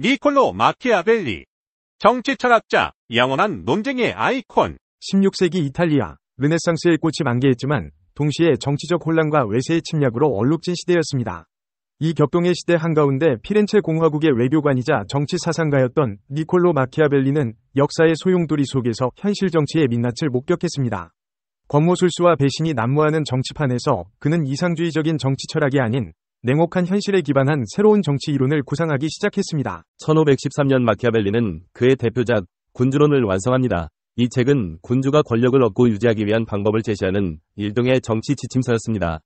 니콜로 마키아벨리 정치철학자, 양원한 논쟁의 아이콘 16세기 이탈리아, 르네상스의 꽃이 만개했지만 동시에 정치적 혼란과 외세의 침략으로 얼룩진 시대였습니다. 이 격동의 시대 한가운데 피렌체 공화국의 외교관이자 정치 사상가였던 니콜로 마키아벨리는 역사의 소용돌이 속에서 현실 정치의 민낯을 목격했습니다. 권모술수와 배신이 난무하는 정치판에서 그는 이상주의적인 정치 철학이 아닌 냉혹한 현실에 기반한 새로운 정치 이론을 구상하기 시작했습니다. 1513년 마키아벨리는 그의 대표작 군주론을 완성합니다. 이 책은 군주가 권력을 얻고 유지하기 위한 방법을 제시하는 일종의 정치 지침서였습니다.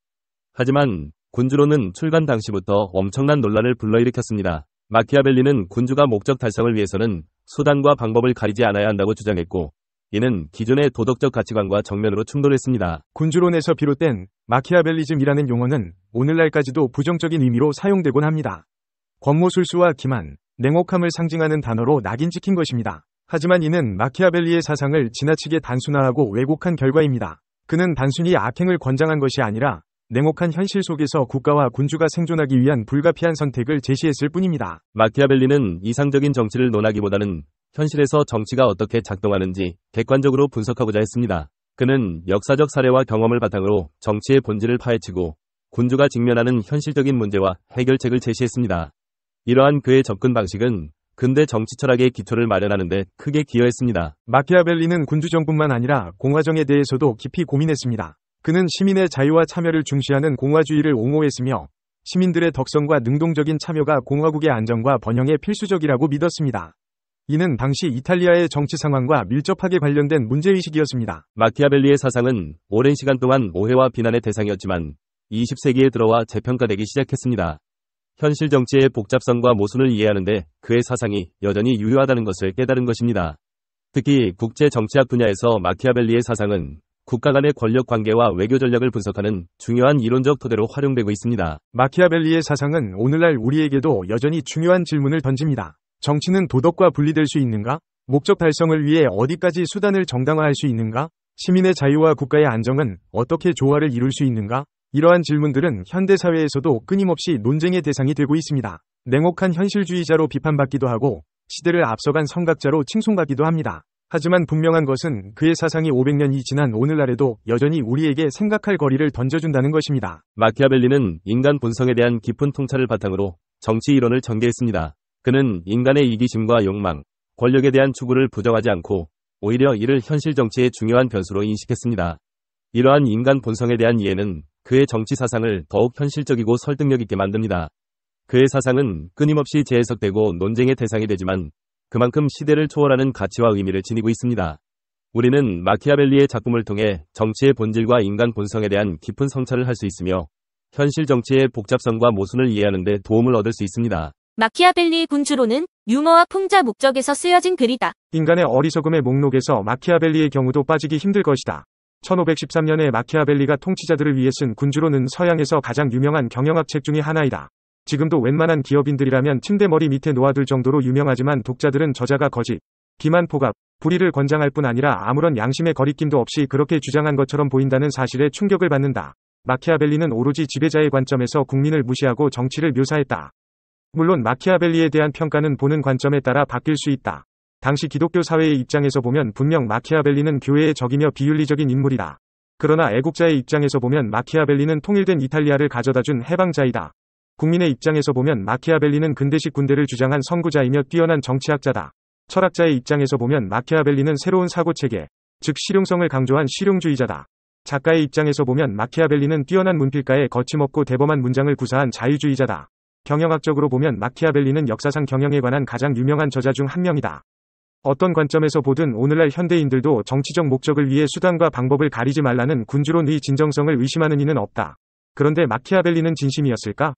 하지만 군주론은 출간 당시부터 엄청난 논란을 불러일으켰습니다. 마키아벨리는 군주가 목적 달성을 위해서는 수단과 방법을 가리지 않아야 한다고 주장했고 이는 기존의 도덕적 가치관과 정면으로 충돌했습니다. 군주론에서 비롯된 마키아벨리즘이라는 용어는 오늘날까지도 부정적인 의미로 사용되곤 합니다. 권모술수와 기만, 냉혹함을 상징하는 단어로 낙인 찍힌 것입니다. 하지만 이는 마키아벨리의 사상을 지나치게 단순화하고 왜곡한 결과입니다. 그는 단순히 악행을 권장한 것이 아니라 냉혹한 현실 속에서 국가와 군주가 생존하기 위한 불가피한 선택을 제시했을 뿐입니다. 마키아벨리는 이상적인 정치를 논하기보다는 현실에서 정치가 어떻게 작동하는지 객관적으로 분석하고자 했습니다. 그는 역사적 사례와 경험을 바탕으로 정치의 본질을 파헤치고 군주가 직면하는 현실적인 문제와 해결책을 제시했습니다. 이러한 그의 접근 방식은 근대 정치 철학의 기초를 마련하는데 크게 기여했습니다. 마키아벨리는 군주정뿐만 아니라 공화정에 대해서도 깊이 고민했습니다. 그는 시민의 자유와 참여를 중시하는 공화주의를 옹호했으며 시민들의 덕성과 능동적인 참여가 공화국의 안정과 번영에 필수적이라고 믿었습니다. 이는 당시 이탈리아의 정치 상황과 밀접하게 관련된 문제의식이었습니다. 마키아벨리의 사상은 오랜 시간 동안 오해와 비난의 대상이었지만 20세기에 들어와 재평가되기 시작했습니다. 현실 정치의 복잡성과 모순을 이해하는데 그의 사상이 여전히 유효하다는 것을 깨달은 것입니다. 특히 국제 정치학 분야에서 마키아벨리의 사상은 국가 간의 권력 관계와 외교 전략을 분석하는 중요한 이론적 토대로 활용되고 있습니다. 마키아벨리의 사상은 오늘날 우리에게도 여전히 중요한 질문을 던집니다. 정치는 도덕과 분리될 수 있는가? 목적 달성을 위해 어디까지 수단을 정당화할 수 있는가? 시민의 자유와 국가의 안정은 어떻게 조화를 이룰 수 있는가? 이러한 질문들은 현대사회에서도 끊임없이 논쟁의 대상이 되고 있습니다. 냉혹한 현실주의자로 비판받기도 하고 시대를 앞서간 선각자로 칭송받기도 합니다. 하지만 분명한 것은 그의 사상이 500년이 지난 오늘날에도 여전히 우리에게 생각할 거리를 던져준다는 것입니다. 마키아벨리는 인간 본성에 대한 깊은 통찰을 바탕으로 정치 이론을 전개했습니다. 그는 인간의 이기심과 욕망, 권력에 대한 추구를 부정하지 않고 오히려 이를 현실 정치의 중요한 변수로 인식했습니다. 이러한 인간 본성에 대한 이해는 그의 정치 사상을 더욱 현실적이고 설득력 있게 만듭니다. 그의 사상은 끊임없이 재해석되고 논쟁의 대상이 되지만 그만큼 시대를 초월하는 가치와 의미를 지니고 있습니다. 우리는 마키아벨리의 작품을 통해 정치의 본질과 인간 본성에 대한 깊은 성찰을 할 수 있으며 현실 정치의 복잡성과 모순을 이해하는 데 도움을 얻을 수 있습니다. 마키아벨리의 군주로는 유머와 풍자 목적에서 쓰여진 글이다. 인간의 어리석음의 목록에서 마키아벨리의 경우도 빠지기 힘들 것이다. 1513년에 마키아벨리가 통치자들을 위해 쓴 군주로는 서양에서 가장 유명한 경영학 책 중의 하나이다. 지금도 웬만한 기업인들이라면 침대머리 밑에 놓아둘 정도로 유명하지만 독자들은 저자가 거짓, 기만 포각 불의를 권장할 뿐 아니라 아무런 양심의 거리낌도 없이 그렇게 주장한 것처럼 보인다는 사실에 충격을 받는다. 마키아벨리는 오로지 지배자의 관점에서 국민을 무시하고 정치를 묘사했다. 물론 마키아벨리에 대한 평가는 보는 관점에 따라 바뀔 수 있다. 당시 기독교 사회의 입장에서 보면 분명 마키아벨리는 교회의 적이며 비윤리적인 인물이다. 그러나 애국자의 입장에서 보면 마키아벨리는 통일된 이탈리아를 가져다준 해방자이다. 국민의 입장에서 보면 마키아벨리는 근대식 군대를 주장한 선구자이며 뛰어난 정치학자다. 철학자의 입장에서 보면 마키아벨리는 새로운 사고체계, 즉 실용성을 강조한 실용주의자다. 작가의 입장에서 보면 마키아벨리는 뛰어난 문필가에 거침없고 대범한 문장을 구사한 자유주의자다. 경영학적으로 보면 마키아벨리는 역사상 경영에 관한 가장 유명한 저자 중 한 명이다. 어떤 관점에서 보든 오늘날 현대인들도 정치적 목적을 위해 수단과 방법을 가리지 말라는 군주론의 진정성을 의심하는 이는 없다. 그런데 마키아벨리는 진심이었을까?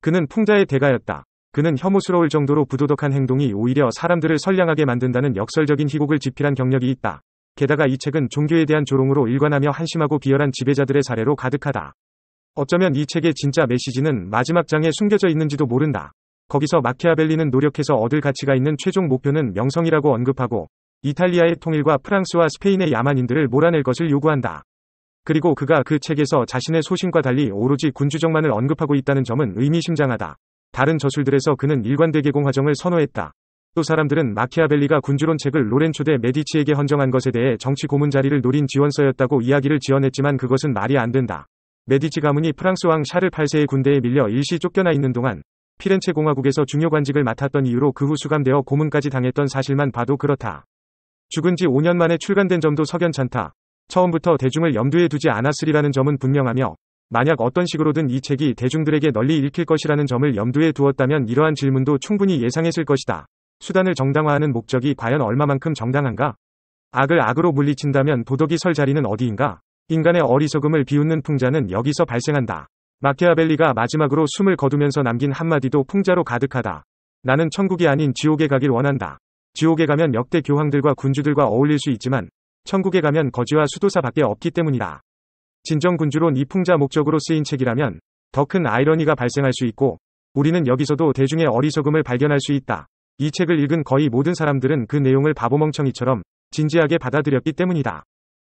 그는 풍자의 대가였다. 그는 혐오스러울 정도로 부도덕한 행동이 오히려 사람들을 선량하게 만든다는 역설적인 희곡을 집필한 경력이 있다. 게다가 이 책은 종교에 대한 조롱으로 일관하며 한심하고 비열한 지배자들의 사례로 가득하다. 어쩌면 이 책의 진짜 메시지는 마지막 장에 숨겨져 있는지도 모른다. 거기서 마키아벨리는 노력해서 얻을 가치가 있는 최종 목표는 명성이라고 언급하고 이탈리아의 통일과 프랑스와 스페인의 야만인들을 몰아낼 것을 요구한다. 그리고 그가 그 책에서 자신의 소신과 달리 오로지 군주정만을 언급하고 있다는 점은 의미심장하다. 다른 저술들에서 그는 일관되게공 화정을 선호했다. 또 사람들은 마키아벨리가 군주론 책을 로렌초 대 메디치에게 헌정한 것에 대해 정치 고문 자리를 노린 지원서였다고 이야기를 지원했지만 그것은 말이 안 된다. 메디치 가문이 프랑스 왕 샤르 8세의 군대에 밀려 일시 쫓겨나 있는 동안 피렌체 공화국에서 중요 관직을 맡았던 이유로 그 후 수감되어 고문까지 당했던 사실만 봐도 그렇다. 죽은 지 5년 만에 출간된 점도 석연찮다. 처음부터 대중을 염두에 두지 않았으리라는 점은 분명하며 만약 어떤 식으로든 이 책이 대중들에게 널리 읽힐 것이라는 점을 염두에 두었다면 이러한 질문도 충분히 예상했을 것이다. 수단을 정당화하는 목적이 과연 얼마만큼 정당한가? 악을 악으로 물리친다면 도덕이 설 자리는 어디인가? 인간의 어리석음을 비웃는 풍자는 여기서 발생한다. 마키아벨리가 마지막으로 숨을 거두면서 남긴 한마디도 풍자로 가득하다. 나는 천국이 아닌 지옥에 가길 원한다. 지옥에 가면 역대 교황들과 군주들과 어울릴 수 있지만 천국에 가면 거지와 수도사밖에 없기 때문이다. 진정 군주론 이 풍자 목적으로 쓰인 책이라면 더 큰 아이러니가 발생할 수 있고 우리는 여기서도 대중의 어리석음을 발견할 수 있다. 이 책을 읽은 거의 모든 사람들은 그 내용을 바보멍청이처럼 진지하게 받아들였기 때문이다.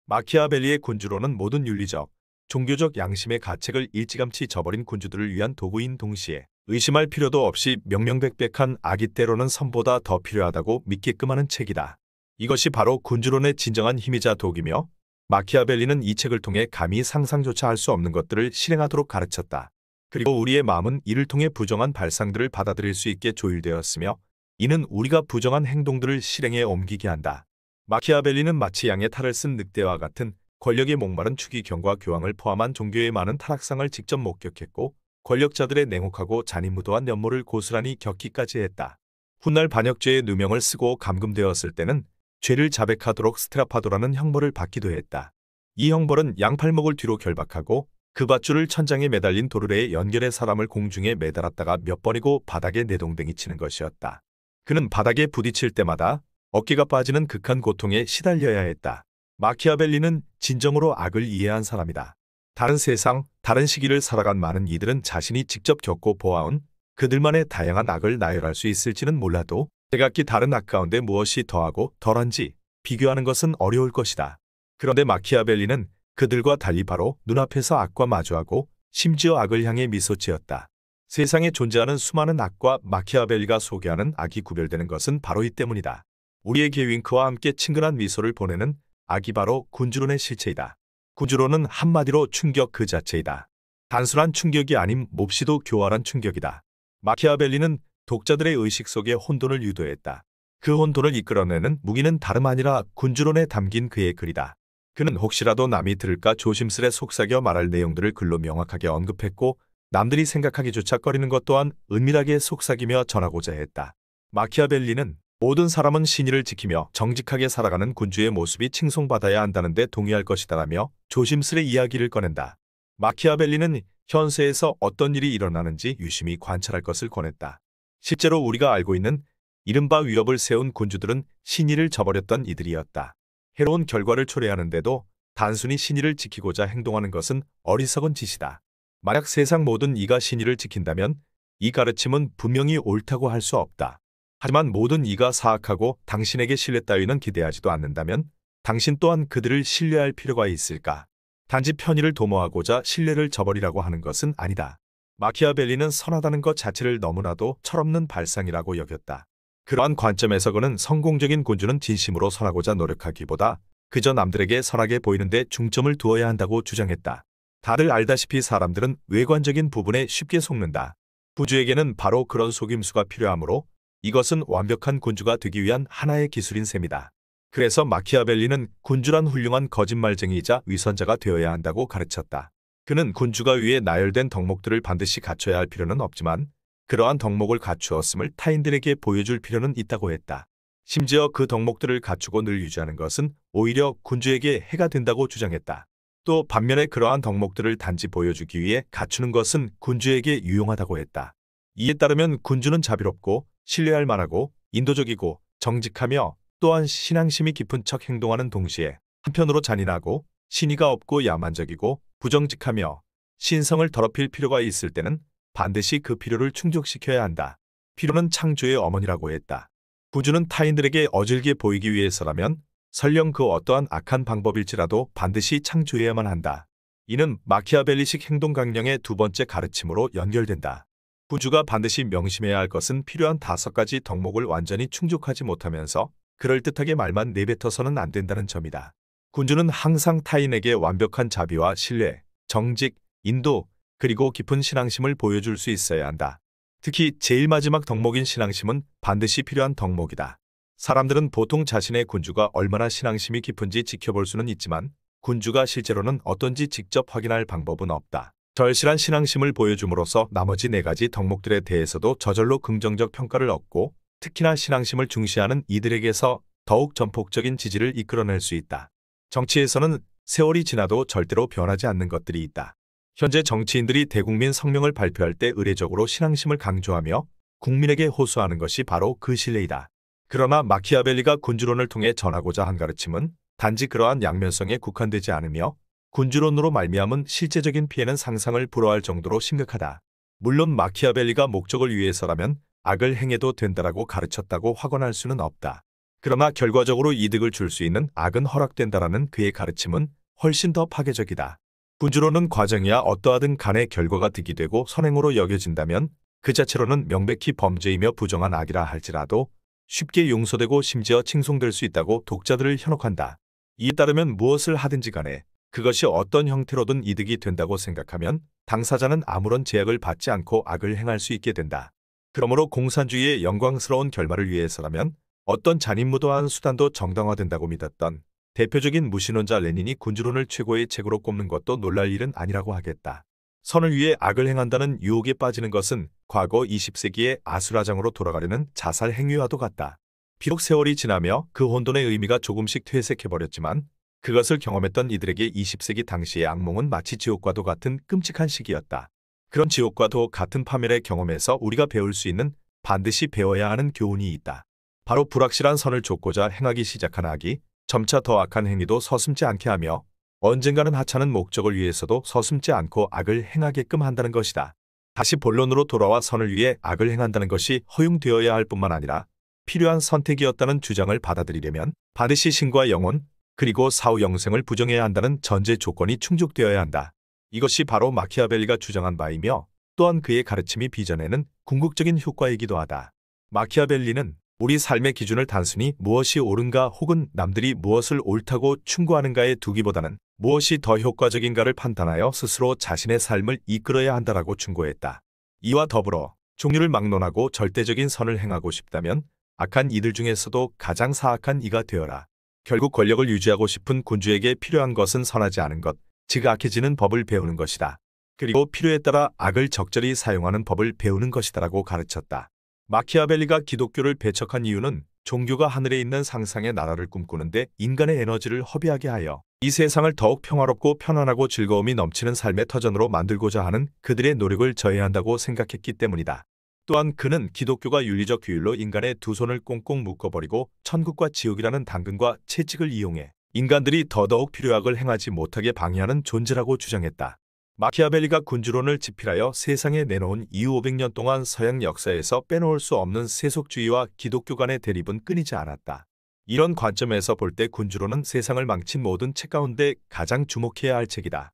마키아벨리의 군주론은 모든 윤리적, 종교적 양심의 가책을 일찌감치 저버린 군주들을 위한 도구인 동시에 의심할 필요도 없이 명명백백한 악이 때로는 선보다 더 필요하다고 믿게끔 하는 책이다. 이것이 바로 군주론의 진정한 힘이자 독이며 마키아벨리는 이 책을 통해 감히 상상조차 할 수 없는 것들을 실행하도록 가르쳤다. 그리고 우리의 마음은 이를 통해 부정한 발상들을 받아들일 수 있게 조율되었으며 이는 우리가 부정한 행동들을 실행에 옮기게 한다. 마키아벨리는 마치 양의 탈을 쓴 늑대와 같은 권력의 목마른 추기경과 교황을 포함한 종교의 많은 타락상을 직접 목격했고 권력자들의 냉혹하고 잔인무도한 연모를 고스란히 겪기까지 했다. 훗날 반역죄의 누명을 쓰고 감금되었을 때는 죄를 자백하도록 스트라파도라는 형벌을 받기도 했다. 이 형벌은 양팔목을 뒤로 결박하고 그 밧줄을 천장에 매달린 도르래에 연결해 사람을 공중에 매달았다가 몇 번이고 바닥에 내동댕이 치는 것이었다. 그는 바닥에 부딪힐 때마다 어깨가 빠지는 극한 고통에 시달려야 했다. 마키아벨리는 진정으로 악을 이해한 사람이다. 다른 세상, 다른 시기를 살아간 많은 이들은 자신이 직접 겪고 보아온 그들만의 다양한 악을 나열할 수 있을지는 몰라도 제각기 다른 악 가운데 무엇이 더하고 덜한지 비교하는 것은 어려울 것이다. 그런데 마키아벨리는 그들과 달리 바로 눈앞에서 악과 마주하고 심지어 악을 향해 미소지었다. 세상에 존재하는 수많은 악과 마키아벨리가 소개하는 악이 구별되는 것은 바로 이 때문이다. 우리에게 윙크와 함께 친근한 미소를 보내는 아기 바로 군주론의 실체이다. 군주론은 한마디로 충격 그 자체이다. 단순한 충격이 아님 몹시도 교활한 충격이다. 마키아벨리는 독자들의 의식 속에 혼돈을 유도했다. 그 혼돈을 이끌어내는 무기는 다름 아니라 군주론에 담긴 그의 글이다. 그는 혹시라도 남이 들을까 조심스레 속삭여 말할 내용들을 글로 명확하게 언급했고 남들이 생각하기조차 꺼리는 것 또한 은밀하게 속삭이며 전하고자 했다. 마키아벨리는 모든 사람은 신의를 지키며 정직하게 살아가는 군주의 모습이 칭송받아야 한다는데 동의할 것이다라며 조심스레 이야기를 꺼낸다. 마키아벨리는 현세에서 어떤 일이 일어나는지 유심히 관찰할 것을 권했다. 실제로 우리가 알고 있는 이른바 위협을 세운 군주들은 신의를 저버렸던 이들이었다. 해로운 결과를 초래하는데도 단순히 신의를 지키고자 행동하는 것은 어리석은 짓이다. 만약 세상 모든 이가 신의를 지킨다면 이 가르침은 분명히 옳다고 할 수 없다. 하지만 모든 이가 사악하고 당신에게 신뢰 따위는 기대하지도 않는다면 당신 또한 그들을 신뢰할 필요가 있을까? 단지 편의를 도모하고자 신뢰를 저버리라고 하는 것은 아니다. 마키아벨리는 선하다는 것 자체를 너무나도 철없는 발상이라고 여겼다. 그러한 관점에서 그는 성공적인 군주는 진심으로 선하고자 노력하기보다 그저 남들에게 선하게 보이는데 중점을 두어야 한다고 주장했다. 다들 알다시피 사람들은 외관적인 부분에 쉽게 속는다. 부주에게는 바로 그런 속임수가 필요하므로 이것은 완벽한 군주가 되기 위한 하나의 기술인 셈이다. 그래서 마키아벨리는 군주란 훌륭한 거짓말쟁이이자 위선자가 되어야 한다고 가르쳤다. 그는 군주가 위에 나열된 덕목들을 반드시 갖춰야 할 필요는 없지만 그러한 덕목을 갖추었음을 타인들에게 보여줄 필요는 있다고 했다. 심지어 그 덕목들을 갖추고 늘 유지하는 것은 오히려 군주에게 해가 된다고 주장했다. 또 반면에 그러한 덕목들을 단지 보여주기 위해 갖추는 것은 군주에게 유용하다고 했다. 이에 따르면 군주는 자비롭고 신뢰할 만하고 인도적이고 정직하며 또한 신앙심이 깊은 척 행동하는 동시에 한편으로 잔인하고 신의가 없고 야만적이고 부정직하며 신성을 더럽힐 필요가 있을 때는 반드시 그 필요를 충족시켜야 한다. 필요는 창조의 어머니라고 했다. 구주는 타인들에게 어질게 보이기 위해서라면 설령 그 어떠한 악한 방법일지라도 반드시 창조해야만 한다. 이는 마키아벨리식 행동 강령의 두 번째 가르침으로 연결된다. 구주가 반드시 명심해야 할 것은 필요한 다섯 가지 덕목을 완전히 충족하지 못하면서 그럴듯하게 말만 내뱉어서는 안 된다는 점이다. 군주는 항상 타인에게 완벽한 자비와 신뢰, 정직, 인도, 그리고 깊은 신앙심을 보여줄 수 있어야 한다. 특히 제일 마지막 덕목인 신앙심은 반드시 필요한 덕목이다. 사람들은 보통 자신의 군주가 얼마나 신앙심이 깊은지 지켜볼 수는 있지만 군주가 실제로는 어떤지 직접 확인할 방법은 없다. 절실한 신앙심을 보여줌으로써 나머지 네 가지 덕목들에 대해서도 저절로 긍정적 평가를 얻고 특히나 신앙심을 중시하는 이들에게서 더욱 전폭적인 지지를 이끌어낼 수 있다. 정치에서는 세월이 지나도 절대로 변하지 않는 것들이 있다. 현재 정치인들이 대국민 성명을 발표할 때 의례적으로 신앙심을 강조하며 국민에게 호소하는 것이 바로 그 신뢰이다. 그러나 마키아벨리가 군주론을 통해 전하고자 한 가르침은 단지 그러한 양면성에 국한되지 않으며 군주론으로 말미암은 실제적인 피해는 상상을 불허할 정도로 심각하다. 물론 마키아벨리가 목적을 위해서라면 악을 행해도 된다라고 가르쳤다고 확언할 수는 없다. 그러나 결과적으로 이득을 줄 수 있는 악은 허락된다라는 그의 가르침은 훨씬 더 파괴적이다. 군주론은 과정이야 어떠하든 간에 결과가 득이되고 선행으로 여겨진다면 그 자체로는 명백히 범죄이며 부정한 악이라 할지라도 쉽게 용서되고 심지어 칭송될 수 있다고 독자들을 현혹한다. 이에 따르면 무엇을 하든지 간에 그것이 어떤 형태로든 이득이 된다고 생각하면 당사자는 아무런 제약을 받지 않고 악을 행할 수 있게 된다. 그러므로 공산주의의 영광스러운 결말을 위해서라면 어떤 잔인무도한 수단도 정당화된다고 믿었던 대표적인 무신론자 레닌이 군주론을 최고의 책으로 꼽는 것도 놀랄 일은 아니라고 하겠다. 선을 위해 악을 행한다는 유혹에 빠지는 것은 과거 20세기의 아수라장으로 돌아가려는 자살 행위와도 같다. 비록 세월이 지나며 그 혼돈의 의미가 조금씩 퇴색해버렸지만 그것을 경험했던 이들에게 20세기 당시의 악몽은 마치 지옥과도 같은 끔찍한 시기였다. 그런 지옥과도 같은 파멸의 경험에서 우리가 배울 수 있는 반드시 배워야 하는 교훈이 있다. 바로 불확실한 선을 좇고자 행하기 시작한 악이 점차 더 악한 행위도 서슴지 않게 하며 언젠가는 하찮은 목적을 위해서도 서슴지 않고 악을 행하게끔 한다는 것이다. 다시 본론으로 돌아와 선을 위해 악을 행한다는 것이 허용되어야 할 뿐만 아니라 필요한 선택이었다는 주장을 받아들이려면 반드시 신과 영혼, 그리고 사후 영생을 부정해야 한다는 전제 조건이 충족되어야 한다. 이것이 바로 마키아벨리가 주장한 바이며 또한 그의 가르침이 빚어내는 궁극적인 효과이기도 하다. 마키아벨리는 우리 삶의 기준을 단순히 무엇이 옳은가 혹은 남들이 무엇을 옳다고 충고하는가에 두기보다는 무엇이 더 효과적인가를 판단하여 스스로 자신의 삶을 이끌어야 한다라고 충고했다. 이와 더불어 종류를 막론하고 절대적인 선을 행하고 싶다면 악한 이들 중에서도 가장 사악한 이가 되어라. 결국 권력을 유지하고 싶은 군주에게 필요한 것은 선하지 않은 것, 지각해지는 법을 배우는 것이다. 그리고 필요에 따라 악을 적절히 사용하는 법을 배우는 것이다라고 가르쳤다. 마키아벨리가 기독교를 배척한 이유는 종교가 하늘에 있는 상상의 나라를 꿈꾸는데 인간의 에너지를 허비하게 하여 이 세상을 더욱 평화롭고 편안하고 즐거움이 넘치는 삶의 터전으로 만들고자 하는 그들의 노력을 저해한다고 생각했기 때문이다. 또한 그는 기독교가 윤리적 규율로 인간의 두 손을 꽁꽁 묶어버리고 천국과 지옥이라는 당근과 채찍을 이용해 인간들이 더더욱 필요악을 행하지 못하게 방해하는 존재라고 주장했다. 마키아벨리가 군주론을 집필하여 세상에 내놓은 이후 500년 동안 서양 역사에서 빼놓을 수 없는 세속주의와 기독교 간의 대립은 끊이지 않았다. 이런 관점에서 볼 때 군주론은 세상을 망친 모든 책 가운데 가장 주목해야 할 책이다.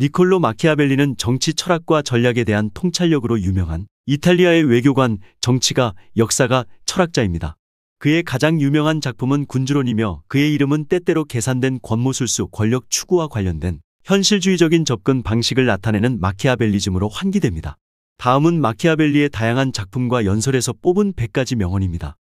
니콜로 마키아벨리는 정치 철학과 전략에 대한 통찰력으로 유명한 이탈리아의 외교관, 정치가, 역사가, 철학자입니다. 그의 가장 유명한 작품은 군주론이며 그의 이름은 때때로 계산된 권모술수 권력 추구와 관련된 현실주의적인 접근 방식을 나타내는 마키아벨리즘으로 환기됩니다. 다음은 마키아벨리의 다양한 작품과 연설에서 뽑은 100가지 명언입니다.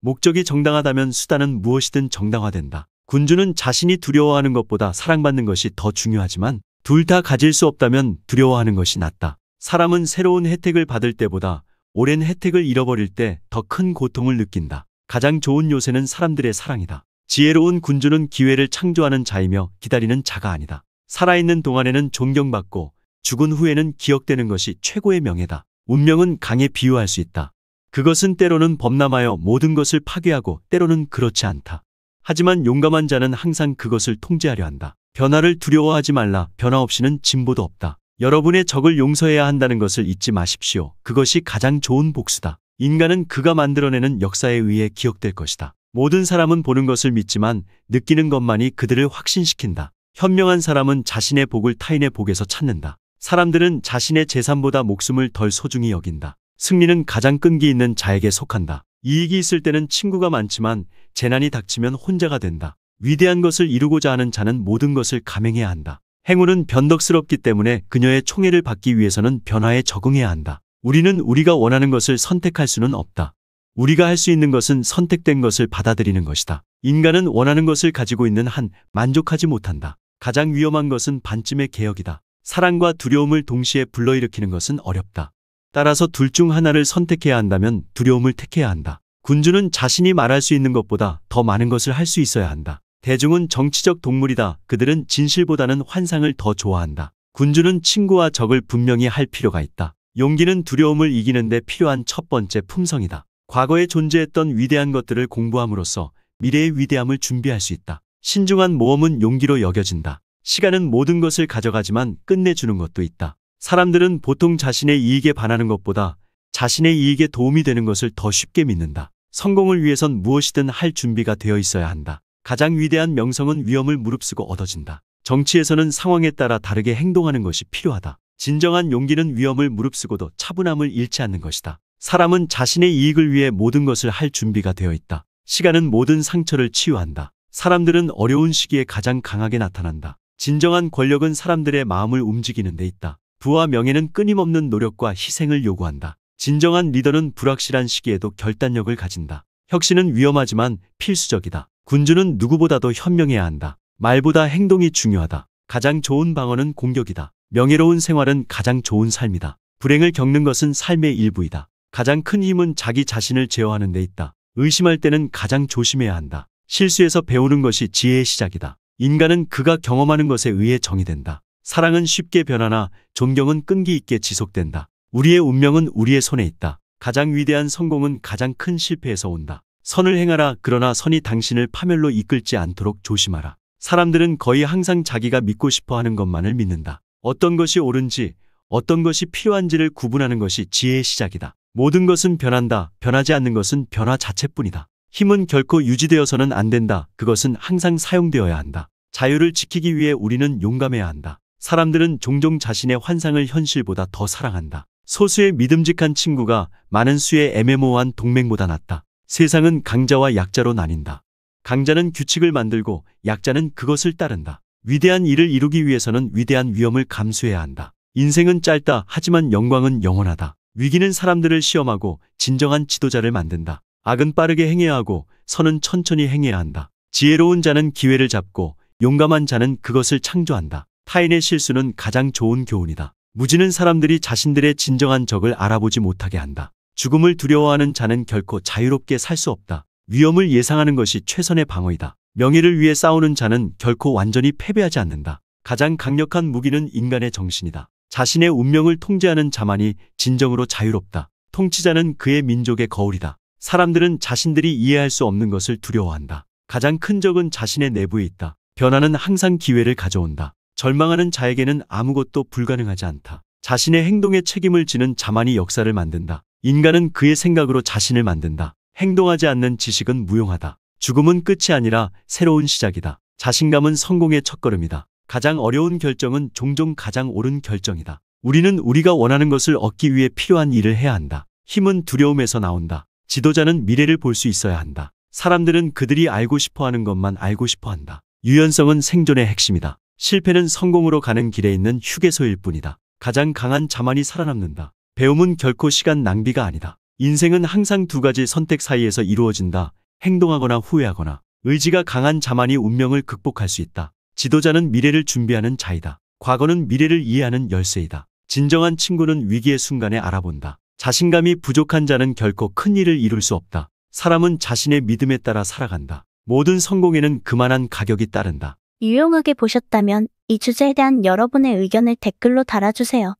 목적이 정당하다면 수단은 무엇이든 정당화된다. 군주는 자신이 두려워하는 것보다 사랑받는 것이 더 중요하지만 둘 다 가질 수 없다면 두려워하는 것이 낫다. 사람은 새로운 혜택을 받을 때보다 오랜 혜택을 잃어버릴 때 더 큰 고통을 느낀다. 가장 좋은 요새는 사람들의 사랑이다. 지혜로운 군주는 기회를 창조하는 자이며 기다리는 자가 아니다. 살아있는 동안에는 존경받고 죽은 후에는 기억되는 것이 최고의 명예다. 운명은 강에 비유할 수 있다. 그것은 때로는 범람하여 모든 것을 파괴하고 때로는 그렇지 않다. 하지만 용감한 자는 항상 그것을 통제하려 한다. 변화를 두려워하지 말라. 변화 없이는 진보도 없다. 여러분의 적을 용서해야 한다는 것을 잊지 마십시오. 그것이 가장 좋은 복수다. 인간은 그가 만들어내는 역사에 의해 기억될 것이다. 모든 사람은 보는 것을 믿지만 느끼는 것만이 그들을 확신시킨다. 현명한 사람은 자신의 복을 타인의 복에서 찾는다. 사람들은 자신의 재산보다 목숨을 덜 소중히 여긴다. 승리는 가장 끈기 있는 자에게 속한다. 이익이 있을 때는 친구가 많지만 재난이 닥치면 혼자가 된다. 위대한 것을 이루고자 하는 자는 모든 것을 감행해야 한다. 행운은 변덕스럽기 때문에 그녀의 총애를 받기 위해서는 변화에 적응해야 한다. 우리는 우리가 원하는 것을 선택할 수는 없다. 우리가 할 수 있는 것은 선택된 것을 받아들이는 것이다. 인간은 원하는 것을 가지고 있는 한 만족하지 못한다. 가장 위험한 것은 반쯤의 개혁이다. 사랑과 두려움을 동시에 불러일으키는 것은 어렵다. 따라서 둘 중 하나를 선택해야 한다면 두려움을 택해야 한다. 군주는 자신이 말할 수 있는 것보다 더 많은 것을 할 수 있어야 한다. 대중은 정치적 동물이다. 그들은 진실보다는 환상을 더 좋아한다. 군주는 친구와 적을 분명히 할 필요가 있다. 용기는 두려움을 이기는 데 필요한 첫 번째 품성이다. 과거에 존재했던 위대한 것들을 공부함으로써 미래의 위대함을 준비할 수 있다. 신중한 모험은 용기로 여겨진다. 시간은 모든 것을 가져가지만 끝내주는 것도 있다. 사람들은 보통 자신의 이익에 반하는 것보다 자신의 이익에 도움이 되는 것을 더 쉽게 믿는다. 성공을 위해선 무엇이든 할 준비가 되어 있어야 한다. 가장 위대한 명성은 위험을 무릅쓰고 얻어진다. 정치에서는 상황에 따라 다르게 행동하는 것이 필요하다. 진정한 용기는 위험을 무릅쓰고도 차분함을 잃지 않는 것이다. 사람은 자신의 이익을 위해 모든 것을 할 준비가 되어 있다. 시간은 모든 상처를 치유한다. 사람들은 어려운 시기에 가장 강하게 나타난다. 진정한 권력은 사람들의 마음을 움직이는 데 있다. 부와 명예는 끊임없는 노력과 희생을 요구한다. 진정한 리더는 불확실한 시기에도 결단력을 가진다. 혁신은 위험하지만 필수적이다. 군주는 누구보다도 현명해야 한다. 말보다 행동이 중요하다. 가장 좋은 방어는 공격이다. 명예로운 생활은 가장 좋은 삶이다. 불행을 겪는 것은 삶의 일부이다. 가장 큰 힘은 자기 자신을 제어하는 데 있다. 의심할 때는 가장 조심해야 한다. 실수에서 배우는 것이 지혜의 시작이다. 인간은 그가 경험하는 것에 의해 정의된다. 사랑은 쉽게 변하나 존경은 끈기 있게 지속된다. 우리의 운명은 우리의 손에 있다. 가장 위대한 성공은 가장 큰 실패에서 온다. 선을 행하라 그러나 선이 당신을 파멸로 이끌지 않도록 조심하라. 사람들은 거의 항상 자기가 믿고 싶어 하는 것만을 믿는다. 어떤 것이 옳은지 어떤 것이 필요한지를 구분하는 것이 지혜의 시작이다. 모든 것은 변한다. 변하지 않는 것은 변화 자체뿐이다. 힘은 결코 유지되어서는 안 된다. 그것은 항상 사용되어야 한다. 자유를 지키기 위해 우리는 용감해야 한다. 사람들은 종종 자신의 환상을 현실보다 더 사랑한다. 소수의 믿음직한 친구가 많은 수의 애매모호한 동맹보다 낫다. 세상은 강자와 약자로 나뉜다. 강자는 규칙을 만들고 약자는 그것을 따른다. 위대한 일을 이루기 위해서는 위대한 위험을 감수해야 한다. 인생은 짧다 하지만 영광은 영원하다. 위기는 사람들을 시험하고 진정한 지도자를 만든다. 악은 빠르게 행해야 하고 선은 천천히 행해야 한다. 지혜로운 자는 기회를 잡고 용감한 자는 그것을 창조한다. 타인의 실수는 가장 좋은 교훈이다. 무지는 사람들이 자신들의 진정한 적을 알아보지 못하게 한다. 죽음을 두려워하는 자는 결코 자유롭게 살 수 없다. 위험을 예상하는 것이 최선의 방어이다. 명예를 위해 싸우는 자는 결코 완전히 패배하지 않는다. 가장 강력한 무기는 인간의 정신이다. 자신의 운명을 통제하는 자만이 진정으로 자유롭다. 통치자는 그의 민족의 거울이다. 사람들은 자신들이 이해할 수 없는 것을 두려워한다. 가장 큰 적은 자신의 내부에 있다. 변화는 항상 기회를 가져온다. 절망하는 자에게는 아무것도 불가능하지 않다. 자신의 행동에 책임을 지는 자만이 역사를 만든다. 인간은 그의 생각으로 자신을 만든다. 행동하지 않는 지식은 무용하다. 죽음은 끝이 아니라 새로운 시작이다. 자신감은 성공의 첫걸음이다. 가장 어려운 결정은 종종 가장 옳은 결정이다. 우리는 우리가 원하는 것을 얻기 위해 필요한 일을 해야 한다. 힘은 두려움에서 나온다. 지도자는 미래를 볼 수 있어야 한다. 사람들은 그들이 알고 싶어 하는 것만 알고 싶어 한다. 유연성은 생존의 핵심이다. 실패는 성공으로 가는 길에 있는 휴게소일 뿐이다. 가장 강한 자만이 살아남는다. 배움은 결코 시간 낭비가 아니다. 인생은 항상 두 가지 선택 사이에서 이루어진다. 행동하거나 후회하거나 의지가 강한 자만이 운명을 극복할 수 있다. 지도자는 미래를 준비하는 자이다. 과거는 미래를 이해하는 열쇠이다. 진정한 친구는 위기의 순간에 알아본다. 자신감이 부족한 자는 결코 큰 일을 이룰 수 없다. 사람은 자신의 믿음에 따라 살아간다. 모든 성공에는 그만한 가격이 따른다. 유용하게 보셨다면 이 주제에 대한 여러분의 의견을 댓글로 달아주세요.